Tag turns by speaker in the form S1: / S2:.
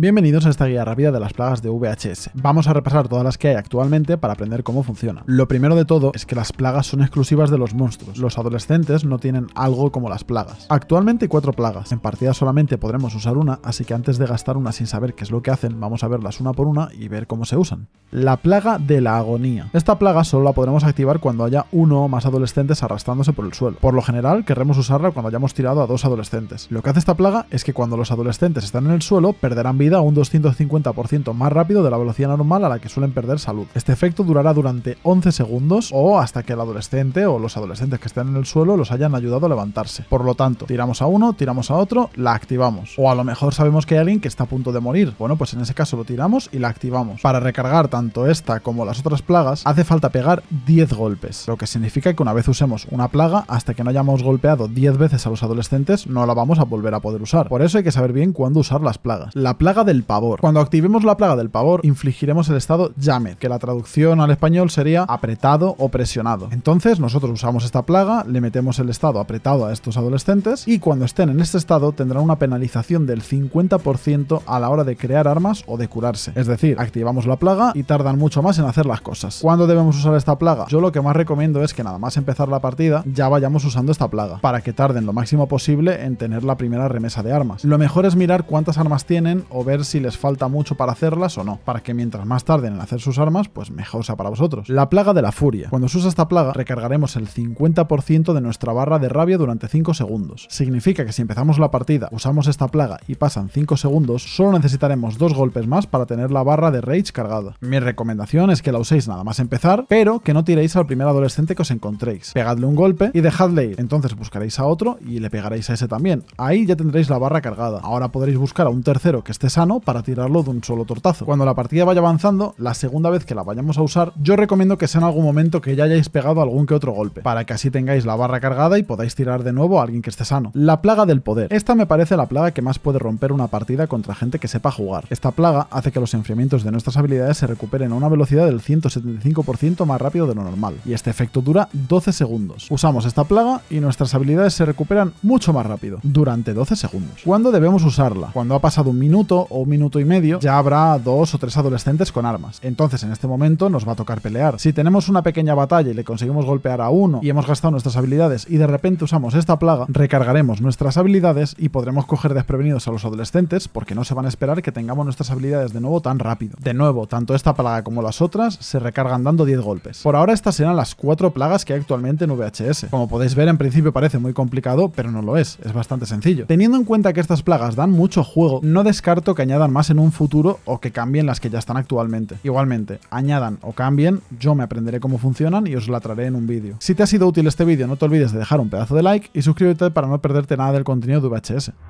S1: Bienvenidos a esta guía rápida de las plagas de VHS. Vamos a repasar todas las que hay actualmente para aprender cómo funciona. Lo primero de todo es que las plagas son exclusivas de los monstruos. Los adolescentes no tienen algo como las plagas. Actualmente hay cuatro plagas. En partida solamente podremos usar una, así que antes de gastar una sin saber qué es lo que hacen, vamos a verlas una por una y ver cómo se usan. La plaga de la agonía. Esta plaga solo la podremos activar cuando haya uno o más adolescentes arrastrándose por el suelo. Por lo general querremos usarla cuando hayamos tirado a dos adolescentes. Lo que hace esta plaga es que cuando los adolescentes están en el suelo perderán vida a un 250% más rápido de la velocidad normal a la que suelen perder salud. Este efecto durará durante 11 segundos o hasta que el adolescente o los adolescentes que estén en el suelo los hayan ayudado a levantarse. Por lo tanto, tiramos a uno, tiramos a otro, la activamos. O a lo mejor sabemos que hay alguien que está a punto de morir. Bueno, pues en ese caso lo tiramos y la activamos. Para recargar tanto esta como las otras plagas, hace falta pegar 10 golpes, lo que significa que una vez usemos una plaga, hasta que no hayamos golpeado 10 veces a los adolescentes, no la vamos a volver a poder usar. Por eso hay que saber bien cuándo usar las plagas. La plaga del pavor. Cuando activemos la plaga del pavor, infligiremos el estado llame, que la traducción al español sería apretado o presionado. Entonces, nosotros usamos esta plaga, le metemos el estado apretado a estos adolescentes y cuando estén en este estado tendrán una penalización del 50% a la hora de crear armas o de curarse. Es decir, activamos la plaga y tardan mucho más en hacer las cosas. ¿Cuándo debemos usar esta plaga? Yo lo que más recomiendo es que nada más empezar la partida ya vayamos usando esta plaga, para que tarden lo máximo posible en tener la primera remesa de armas. Lo mejor es mirar cuántas armas tienen o ver si les falta mucho para hacerlas o no, para que mientras más tarden en hacer sus armas, pues mejor sea para vosotros. La plaga de la furia. Cuando se usa esta plaga, recargaremos el 50% de nuestra barra de rabia durante 5 segundos. Significa que si empezamos la partida, usamos esta plaga y pasan 5 segundos, solo necesitaremos dos golpes más para tener la barra de rage cargada. Mi recomendación es que la uséis nada más empezar, pero que no tiréis al primer adolescente que os encontréis. Pegadle un golpe y dejadle ir. Entonces buscaréis a otro y le pegaréis a ese también. Ahí ya tendréis la barra cargada. Ahora podréis buscar a un tercero que esté para tirarlo de un solo tortazo. Cuando la partida vaya avanzando, la segunda vez que la vayamos a usar, yo recomiendo que sea en algún momento que ya hayáis pegado algún que otro golpe, para que así tengáis la barra cargada y podáis tirar de nuevo a alguien que esté sano. La plaga del poder. Esta me parece la plaga que más puede romper una partida contra gente que sepa jugar. Esta plaga hace que los enfriamientos de nuestras habilidades se recuperen a una velocidad del 175% más rápido de lo normal, y este efecto dura 12 segundos. Usamos esta plaga y nuestras habilidades se recuperan mucho más rápido, durante 12 segundos. ¿Cuándo debemos usarla? Cuando ha pasado un minuto o un minuto y medio ya habrá dos o tres adolescentes con armas. Entonces en este momento nos va a tocar pelear. Si tenemos una pequeña batalla y le conseguimos golpear a uno y hemos gastado nuestras habilidades y de repente usamos esta plaga, recargaremos nuestras habilidades y podremos coger desprevenidos a los adolescentes porque no se van a esperar que tengamos nuestras habilidades de nuevo tan rápido. De nuevo, tanto esta plaga como las otras se recargan dando 10 golpes. Por ahora estas serán las cuatro plagas que hay actualmente en VHS. Como podéis ver en principio parece muy complicado, pero no lo es, es bastante sencillo. Teniendo en cuenta que estas plagas dan mucho juego, no descarto que añadan más en un futuro o que cambien las que ya están actualmente. Igualmente, añadan o cambien, yo me aprenderé cómo funcionan y os la traeré en un vídeo. Si te ha sido útil este vídeo, no te olvides de dejar un pedazo de like y suscríbete para no perderte nada del contenido de VHS.